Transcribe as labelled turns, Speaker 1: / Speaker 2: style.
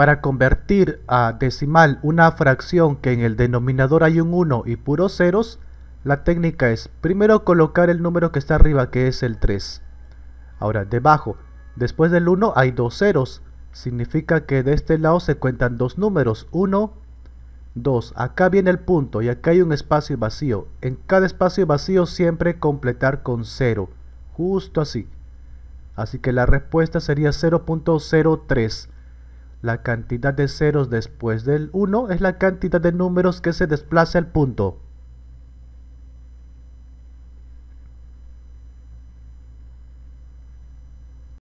Speaker 1: Para convertir a decimal una fracción que en el denominador hay un 1 y puros ceros, la técnica es primero colocar el número que está arriba que es el 3. Ahora debajo, después del 1 hay dos ceros, significa que de este lado se cuentan dos números, 1, 2. Acá viene el punto y acá hay un espacio vacío. En cada espacio vacío siempre completar con 0, justo así. Así que la respuesta sería 0.03. La cantidad de ceros después del 1 es la cantidad de números que se desplaza al punto.